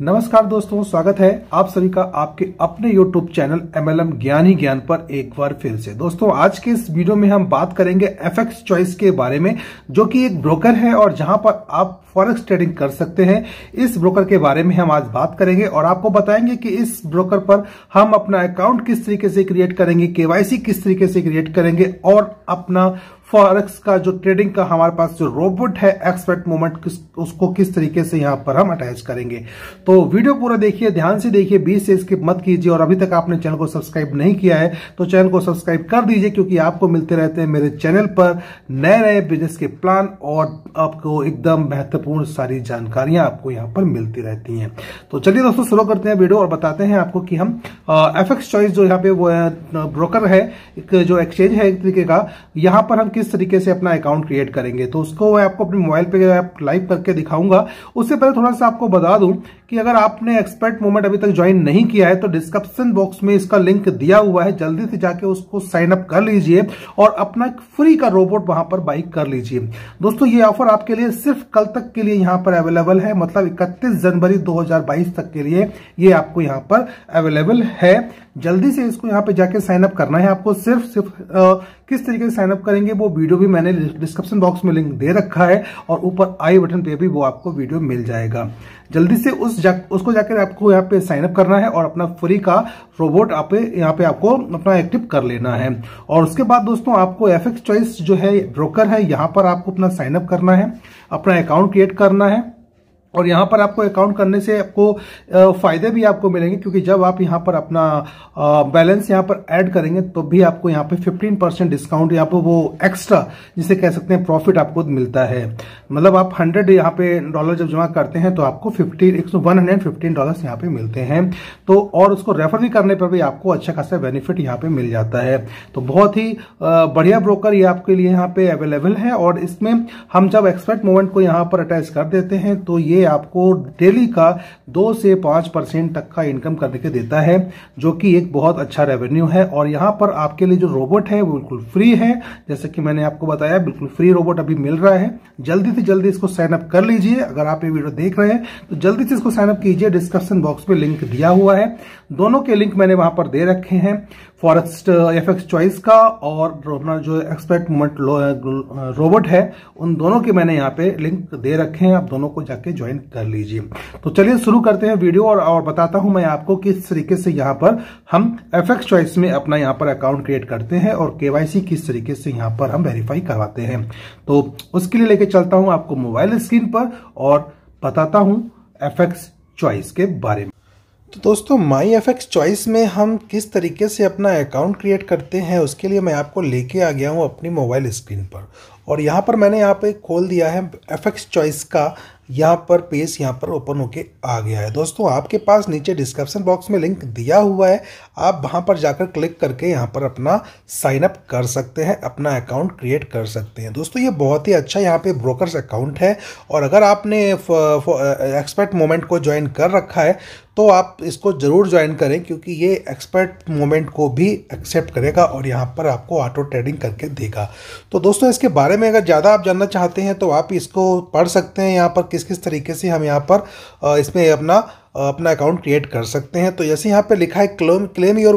नमस्कार दोस्तों स्वागत है आप सभी का आपके अपने YouTube चैनल MLM ज्ञान ही ज्ञान पर एक बार फिर से दोस्तों आज के इस वीडियो में हम बात करेंगे एफएक्स चॉइस के बारे में जो कि एक ब्रोकर है और जहां पर आप फॉरेक्स ट्रेडिंग कर सकते हैं इस ब्रोकर के बारे में हम आज बात करेंगे और आपको बताएंगे कि इस ब्रोकर पर हम अपना अकाउंट किस तरीके से क्रिएट करेंगे केवाईसी किस तरीके से क्रिएट करेंगे और अपना फॉरेक्स का जो ट्रेडिंग का हमारे पास जो रोबोट है एक्सपर्ट मूवमेंट उसको किस तरीके से यहाँ पर हम अटैच करेंगे तो वीडियो पूरा देखिए ध्यान से देखिए बीस से स्किप मत कीजिए और अभी तक आपने चैनल को सब्सक्राइब नहीं किया है तो चैनल को सब्सक्राइब कर दीजिए क्योंकि आपको मिलते रहते हैं मेरे चैनल पर नए नए बिजनेस के प्लान और आपको एकदम महत्वपूर्ण सारी जानकारियां आपको यहाँ पर मिलती रहती है तो चलिए दोस्तों शुरू करते हैं वीडियो और बताते हैं आपको कि हम एफ चॉइस जो यहाँ पे ब्रोकर है जो एक्सचेंज है एक तरीके का यहाँ पर हम किस तरीके से अपना अकाउंट क्रिएट करेंगे तो उसको मैं आपको अपने मोबाइल पे आप लाइव करके दिखाऊंगा उससे पहले थोड़ा सा आपको बता दूं कि अगर आपने एक्सपर्ट मूवमेंट अभी तक ज्वाइन नहीं किया है तो डिस्क्रिप्शन बॉक्स में इसका लिंक दिया हुआ है जल्दी से जाके उसको साइन अप कर लीजिए और अपना फ्री का रोबोट वहां पर बाइक कर लीजिए दोस्तों ये ऑफर आपके लिए सिर्फ कल तक के लिए यहाँ पर अवेलेबल है मतलब इकतीस जनवरी दो तक के लिए ये आपको यहाँ पर अवेलेबल है जल्दी से इसको यहाँ पे जाके साइन अप करना है आपको सिर्फ सिर्फ किस तरीके से साइनअप करेंगे वो वीडियो भी मैंने डिस्क्रिप्शन बॉक्स में लिंक दे रखा है और ऊपर आई बटन पे भी वो आपको वीडियो मिल जाएगा जल्दी से उस जा, उसको जाकर आपको यहाँ पे साइन अप करना है और अपना फ्री का रोबोट आप यहाँ पे आपको अपना एक्टिव कर लेना है और उसके बाद दोस्तों आपको एफ चॉइस जो है ब्रोकर है यहाँ पर आपको अपना साइनअप करना है अपना अकाउंट क्रिएट करना है और यहाँ पर आपको अकाउंट करने से आपको फ़ायदे भी आपको मिलेंगे क्योंकि जब आप यहाँ पर अपना बैलेंस यहाँ पर ऐड करेंगे तो भी आपको यहाँ पे 15 परसेंट डिस्काउंट यहाँ पर वो एक्स्ट्रा जिसे कह सकते हैं प्रॉफिट आपको मिलता है मतलब आप 100 यहाँ पे डॉलर जब जमा करते हैं तो आपको 50 एक सौ वन डॉलर यहाँ पे मिलते हैं तो और उसको रेफर भी करने पर भी आपको अच्छा खासा बेनिफिट यहाँ पे मिल जाता है तो बहुत ही बढ़िया ब्रोकर ये आपके लिए यहाँ पर अवेलेबल है और इसमें हम जब एक्सपर्ट मोमेंट को यहाँ पर अटैच कर देते हैं तो ये आपको डेली का दो से पांच परसेंट तक का इनकम करने के देता है जो कि एक बहुत अच्छा रेवेन्यू है और यहाँ पर आपके लिए जो रोबोट है वो बिल्कुल फ्री है जैसे कि मैंने आपको बताया बिल्कुल फ्री रोबोट अभी मिल रहा है जल्दी से जल्दी इसको साइन अप कर लीजिए अगर आप ये वीडियो देख रहे हैं तो जल्दी से इसको साइन अप कीजिए डिस्क्रिप्शन बॉक्स में लिंक दिया हुआ है दोनों के लिंक मैंने वहां पर दे रखे हैं फॉरेस्ट एफ एक्स चॉइस का और अपना जो एक्सपर्ट मूवमेंट रोबोट है उन दोनों के मैंने यहाँ पे लिंक दे रखे हैं आप दोनों को जाके ज्वाइन ज्वाइन कर लीजिए तो चलिए शुरू करते हैं वीडियो और, और बताता हूं मैं आपको किस तरीके से यहां पर हम एफ चॉइस में अपना यहां पर अकाउंट क्रिएट करते हैं और केवाईसी किस तरीके से यहां पर हम वेरीफाई करवाते हैं तो उसके लिए लेके चलता हूं आपको मोबाइल स्क्रीन पर और बताता हूं एफ चॉइस के बारे में तो दोस्तों माई एफ एक्स चॉइस में हम किस तरीके से अपना अकाउंट क्रिएट करते हैं उसके लिए मैं आपको लेके आ गया हूँ अपनी मोबाइल स्क्रीन पर और यहाँ पर मैंने यहाँ पे खोल दिया है एफ एक्स चॉइस का यहाँ पर पेज यहाँ पर ओपन होके आ गया है दोस्तों आपके पास नीचे डिस्क्रिप्शन बॉक्स में लिंक दिया हुआ है आप वहाँ पर जाकर क्लिक करके यहाँ पर अपना साइनअप कर सकते हैं अपना अकाउंट क्रिएट कर सकते हैं दोस्तों ये बहुत ही अच्छा यहाँ पे ब्रोकर्स अकाउंट है और अगर आपने एक्सपर्ट मोमेंट को ज्वाइन कर रखा है तो आप इसको ज़रूर ज्वाइन करें क्योंकि ये एक्सपर्ट मोमेंट को भी एक्सेप्ट करेगा और यहाँ पर आपको ऑटो ट्रेडिंग करके देगा तो दोस्तों इसके बारे में अगर ज़्यादा आप जानना चाहते हैं तो आप इसको पढ़ सकते हैं यहाँ पर किस किस किस तरीके से हम यहाँ पर इसमें अपना अपना अकाउंट क्रिएट कर सकते हैं तो जैसे यहाँ पे लिखा है claim claim your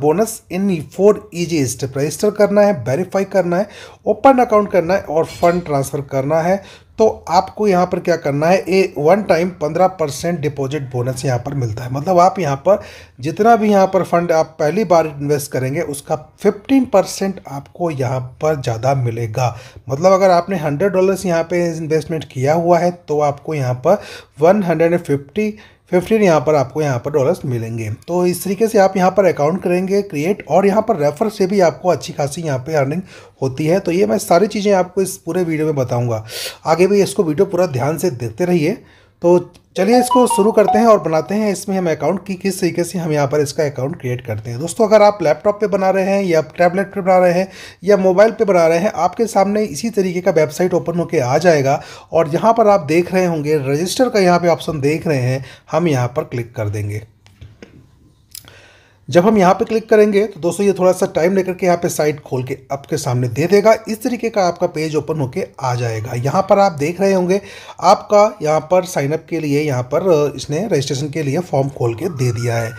bonus in four easy step register करना है वेरीफाई करना है ओपन अकाउंट करना है और फंड ट्रांसफ़र करना है तो आपको यहाँ पर क्या करना है ए वन टाइम पंद्रह परसेंट डिपॉजिट बोनस यहाँ पर मिलता है मतलब आप यहाँ पर जितना भी यहाँ पर फंड आप पहली बार इन्वेस्ट करेंगे उसका फिफ्टीन परसेंट आपको यहाँ पर ज़्यादा मिलेगा मतलब अगर आपने हंड्रेड डॉलर्स यहाँ पर इन्वेस्टमेंट किया हुआ है तो आपको यहाँ पर one hundred and fifty fifteen यहाँ पर आपको यहाँ पर डॉलर्स मिलेंगे तो इस तरीके से आप यहाँ पर अकाउंट करेंगे क्रिएट और यहाँ पर रेफर से भी आपको अच्छी खासी यहाँ पे अर्निंग होती है तो ये मैं सारी चीज़ें आपको इस पूरे वीडियो में बताऊँगा आगे भी इसको वीडियो पूरा ध्यान से देखते रहिए तो चलिए इसको शुरू करते हैं और बनाते हैं इसमें हम अकाउंट की किस तरीके से हम यहाँ पर इसका अकाउंट क्रिएट करते हैं दोस्तों अगर आप लैपटॉप पे बना रहे हैं या टैबलेट पे बना रहे हैं या मोबाइल पे बना रहे हैं आपके सामने इसी तरीके का वेबसाइट ओपन होकर आ जाएगा और यहाँ पर आप देख रहे होंगे रजिस्टर का यहाँ पर ऑप्शन देख रहे हैं हम यहाँ पर क्लिक कर देंगे जब हम यहाँ पे क्लिक करेंगे तो दोस्तों ये थोड़ा सा टाइम लेकर के यहाँ पे साइट खोल के आपके सामने दे देगा इस तरीके का आपका पेज ओपन होके आ जाएगा यहाँ पर आप देख रहे होंगे आपका यहाँ पर साइनअप के लिए यहाँ पर इसने रजिस्ट्रेशन के लिए फॉर्म खोल के दे दिया है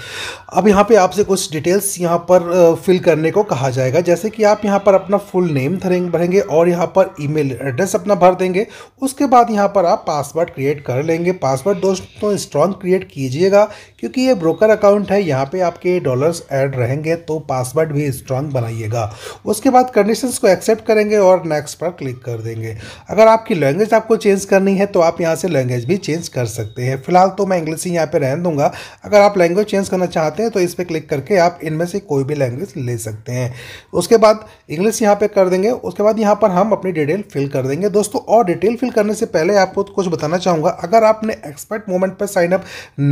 अब यहाँ पर आपसे कुछ डिटेल्स यहाँ पर फिल करने को कहा जाएगा जैसे कि आप यहाँ पर अपना फुल नेम भरेंगे और यहाँ पर ई एड्रेस अपना भर देंगे उसके बाद यहाँ पर आप पासवर्ड क्रिएट कर लेंगे पासवर्ड दोस्तों स्ट्रॉन्ग क्रिएट कीजिएगा क्योंकि ये ब्रोकर अकाउंट है यहाँ पर आपके डॉलर डॉलर्स ऐड रहेंगे तो पासवर्ड भी स्ट्रांग बनाइएगा उसके बाद कंडीशंस को एक्सेप्ट करेंगे और नेक्स्ट पर क्लिक कर देंगे अगर आपकी लैंग्वेज आपको चेंज करनी है तो आप यहाँ से लैंग्वेज भी चेंज कर सकते हैं फिलहाल तो मैं इंग्लिश ही यहाँ पर रहने दूंगा अगर आप लैंग्वेज चेंज करना चाहते हैं तो इस पर क्लिक करके आप इनमें से कोई भी लैंग्वेज ले सकते हैं उसके बाद इंग्लिश यहाँ पर कर देंगे उसके बाद यहाँ पर हम अपनी डिटेल फिल कर देंगे दोस्तों और डिटेल फिल करने से पहले आपको कुछ बताना चाहूँगा अगर आपने एक्सपर्ट मोमेंट पर साइनअप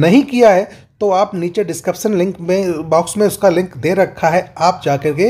नहीं किया है तो आप नीचे डिस्क्रिप्शन लिंक में बॉक्स में उसका लिंक दे रखा है आप जा कर के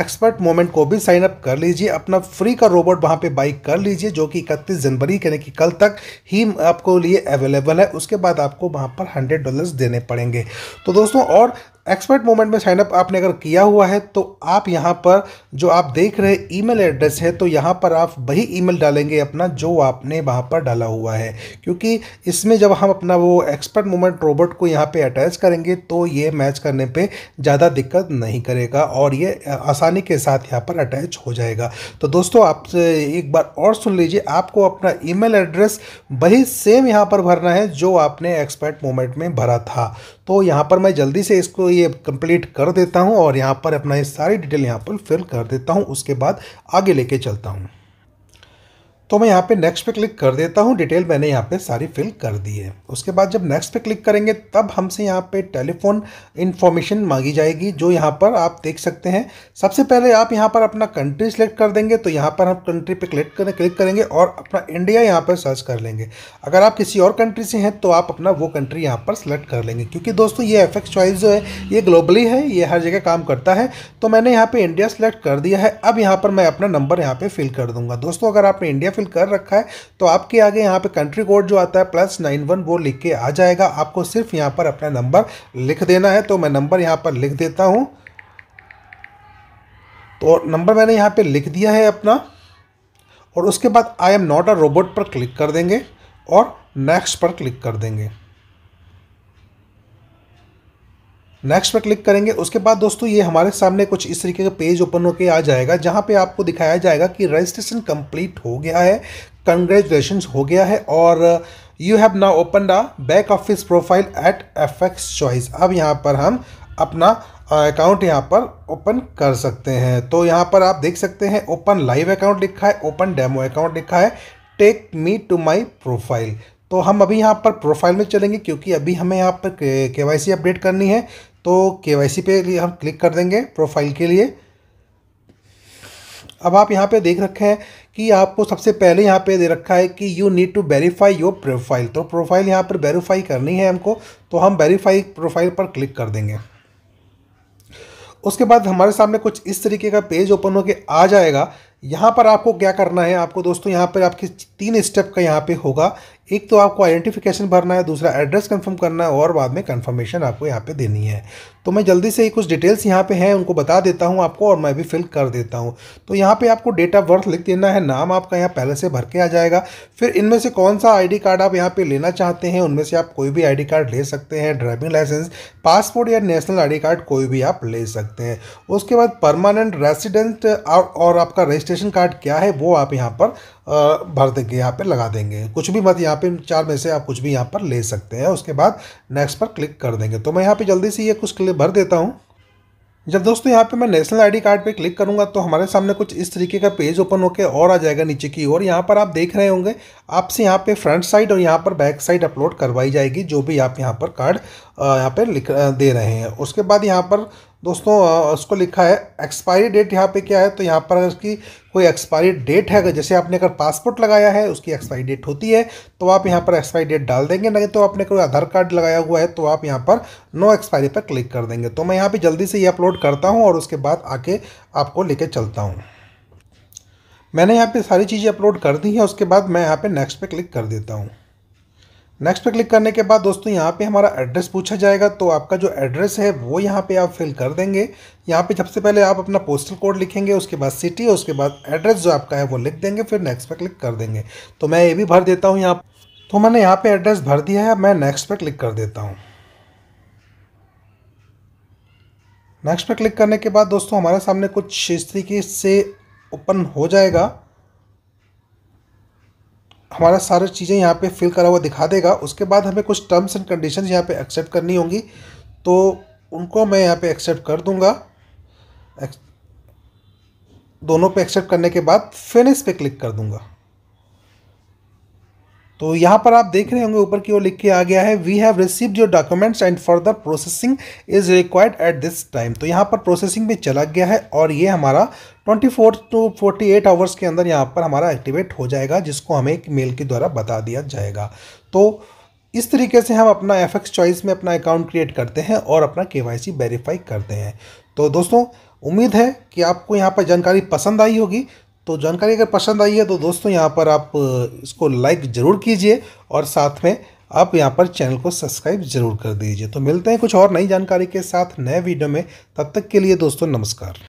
एक्सपर्ट मोमेंट को भी साइन अप कर लीजिए अपना फ्री का रोबोट वहाँ पे बाइक कर लीजिए जो कि इकतीस जनवरी यानी कि कल तक ही आपको लिए अवेलेबल है उसके बाद आपको वहाँ पर हंड्रेड डॉलर्स देने पड़ेंगे तो दोस्तों और एक्सपर्ट मोमेंट में साइनअप आपने अगर किया हुआ है तो आप यहाँ पर जो आप देख रहे ईमेल एड्रेस है तो यहाँ पर आप वही ईमेल डालेंगे अपना जो आपने वहाँ पर डाला हुआ है क्योंकि इसमें जब हम अपना वो एक्सपर्ट मोमेंट रोबोट को यहाँ पे अटैच करेंगे तो ये मैच करने पे ज़्यादा दिक्कत नहीं करेगा और ये आसानी के साथ यहाँ पर अटैच हो जाएगा तो दोस्तों आप एक बार और सुन लीजिए आपको अपना मेल एड्रेस वही सेम यहाँ पर भरना है जो आपने एक्सपर्ट मोमेंट में भरा था तो यहाँ पर मैं जल्दी से इसको ये कंप्लीट कर देता हूँ और यहाँ पर अपना ये सारी डिटेल यहाँ पर फिल कर देता हूँ उसके बाद आगे लेके चलता हूँ तो मैं यहाँ पे नेक्स्ट पे क्लिक कर देता हूँ डिटेल मैंने यहाँ पे सारी फिल कर दी है उसके बाद जब नेक्स्ट पे क्लिक करेंगे तब हमसे यहाँ पे टेलीफोन इन्फॉर्मेशन मांगी जाएगी जो यहाँ पर आप देख सकते हैं सबसे पहले आप यहाँ पर अपना कंट्री सेलेक्ट कर देंगे तो यहाँ पर हम कंट्री पे क्लिक करें क्लिक करेंगे और अपना इंडिया यहाँ पर सर्च कर लेंगे अगर आप किसी और कंट्री से हैं तो आप अपना वो कंट्री यहाँ पर सेलेक्ट कर लेंगे क्योंकि दोस्तों ये एफ चॉइस जो है ये ग्लोबली है ये हर जगह काम करता है तो मैंने यहाँ पर इंडिया सेलेक्ट कर दिया है अब यहाँ पर मैं अपना नंबर यहाँ पर फिल कर दूँगा दोस्तों अगर आपने इंडिया हाइफन कर रखा है तो आपके आगे यहाँ पे कंट्री कोड जो आता है प्लस नाइन वन वो लिख के आ जाएगा आपको सिर्फ यहाँ पर अपना नंबर लिख देना है तो मैं नंबर यहाँ पर लिख देता हूँ तो नंबर मैंने यहाँ पर लिख दिया है अपना और उसके बाद I am not a robot पर क्लिक कर देंगे और नेक्स्ट पर क्लिक कर देंगे नेक्स्ट पर क्लिक करेंगे उसके बाद दोस्तों ये हमारे सामने कुछ इस तरीके का पेज ओपन होकर आ जाएगा जहाँ पे आपको दिखाया जाएगा कि रजिस्ट्रेशन कंप्लीट हो गया है कंग्रेचुलेशन हो गया है और यू हैव ना open the back office profile at F X choice अब यहाँ पर हम अपना अकाउंट यहाँ पर ओपन कर सकते हैं तो यहाँ पर आप देख सकते हैं ओपन लाइव अकाउंट लिखा है ओपन डेमो अकाउंट लिखा है take me to my profile तो हम अभी यहाँ पर प्रोफाइल में चलेंगे क्योंकि अभी हमें यहाँ पर के सी अपडेट करनी है तो के वाई सी पे हम क्लिक कर देंगे प्रोफाइल के लिए अब आप यहाँ पे देख रखे हैं कि आपको सबसे पहले यहाँ पे दे रखा है कि you need to verify your profile तो प्रोफाइल यहाँ पर वेरीफाई करनी है हमको तो हम वेरीफाई प्रोफाइल पर क्लिक कर देंगे उसके बाद हमारे सामने कुछ इस तरीके का पेज ओपन होकर आ जाएगा यहाँ पर आपको क्या करना है आपको दोस्तों यहाँ पर आपके तीन स्टेप का यहाँ पे होगा एक तो आपको आइडेंटिफिकेशन भरना है दूसरा एड्रेस कंफर्म करना है और बाद में कंफर्मेशन आपको यहाँ पे देनी है तो मैं जल्दी से ही कुछ डिटेल्स यहाँ पे हैं उनको बता देता हूँ आपको और मैं भी फिल कर देता हूँ तो यहाँ पे आपको डेट ऑफ बर्थ लिख देना है नाम आपका यहाँ पहले से भर के आ जाएगा फिर इनमें से कौन सा आईडी कार्ड आप यहाँ पे लेना चाहते हैं उनमें से आप कोई भी आई कार्ड ले सकते हैं ड्राइविंग लाइसेंस पासपोर्ट या नेशनल आई कार्ड कोई भी आप ले सकते हैं उसके बाद परमानेंट रेसिडेंट और आपका रजिस्ट्रेशन कार्ड क्या है वो आप यहाँ पर भर देंगे यहाँ पे लगा देंगे कुछ भी मत यहाँ पे चार में से आप कुछ भी यहाँ पर ले सकते हैं उसके बाद नेक्स्ट पर क्लिक कर देंगे तो मैं यहाँ पे जल्दी से ये कुछ क्लिप भर देता हूँ जब दोस्तों यहाँ पे मैं नेशनल आईडी कार्ड पे क्लिक करूँगा तो हमारे सामने कुछ इस तरीके का पेज ओपन होकर और आ जाएगा नीचे की ओर यहाँ पर आप देख रहे होंगे आपसे यहाँ पे फ्रंट साइड और यहाँ पर बैक साइड अपलोड करवाई जाएगी जो भी आप यहाँ पर कार्ड यहाँ पर लिख दे रहे हैं उसके बाद यहाँ पर दोस्तों उसको लिखा है एक्सपायरी डेट यहाँ पे क्या है तो यहाँ पर अगर उसकी कोई एक्सपायरी डेट है अगर जैसे आपने अगर पासपोर्ट लगाया है उसकी एक्सपायरी डेट होती है तो आप यहाँ पर एक्सपायरी डेट डाल देंगे नहीं तो आपने कोई आधार कार्ड लगाया हुआ है तो आप यहाँ पर नो एक्सपायरी पर क्लिक कर देंगे तो मैं यहाँ पर जल्दी से ये अपलोड करता हूँ और उसके बाद आके आपको ले चलता हूँ मैंने यहाँ पर सारी चीज़ें अपलोड कर दी हैं उसके बाद मैं यहाँ पर नेक्स्ट पर क्लिक कर देता हूँ नेक्स्ट पे क्लिक करने के बाद दोस्तों यहाँ पे हमारा एड्रेस पूछा जाएगा तो आपका जो एड्रेस है वो यहाँ पे आप फिल कर देंगे यहाँ पे सबसे पहले आप अपना पोस्टल कोड लिखेंगे उसके बाद सिटी और उसके बाद एड्रेस जो आपका है वो लिख देंगे फिर नेक्स्ट पे क्लिक कर देंगे तो मैं ये भी भर देता हूँ यहाँ तो मैंने यहाँ पर एड्रेस भर दिया है मैं नेक्स्ट पर क्लिक कर देता हूँ नेक्स्ट पर क्लिक करने के बाद दोस्तों हमारे सामने कुछ इस तरीके से ओपन हो जाएगा हमारा सारा चीज़ें यहाँ पे फिल करा हुआ दिखा देगा उसके बाद हमें कुछ टर्म्स एंड कंडीशन यहाँ पे एक्सेप्ट करनी होंगी तो उनको मैं यहाँ पे एक्सेप्ट कर दूँगा दोनों पे एक्सेप्ट करने के बाद फिनिश पे क्लिक कर दूँगा तो यहाँ पर आप देख रहे होंगे ऊपर की ओर लिख के आ गया है we have received your documents and further processing is required at this time तो यहाँ पर प्रोसेसिंग भी चला गया है और ये हमारा 24 टू एट आवर्स के अंदर यहाँ पर हमारा एक्टिवेट हो जाएगा जिसको हमें एक मेल के द्वारा बता दिया जाएगा तो इस तरीके से हम अपना एफ चॉइस में अपना अकाउंट क्रिएट करते हैं और अपना के वेरीफाई करते हैं तो दोस्तों उम्मीद है कि आपको यहाँ पर जानकारी पसंद आई होगी तो जानकारी अगर पसंद आई है तो दोस्तों यहाँ पर आप इसको लाइक ज़रूर कीजिए और साथ में आप यहाँ पर चैनल को सब्सक्राइब ज़रूर कर दीजिए तो मिलते हैं कुछ और नई जानकारी के साथ नए वीडियो में तब तक के लिए दोस्तों नमस्कार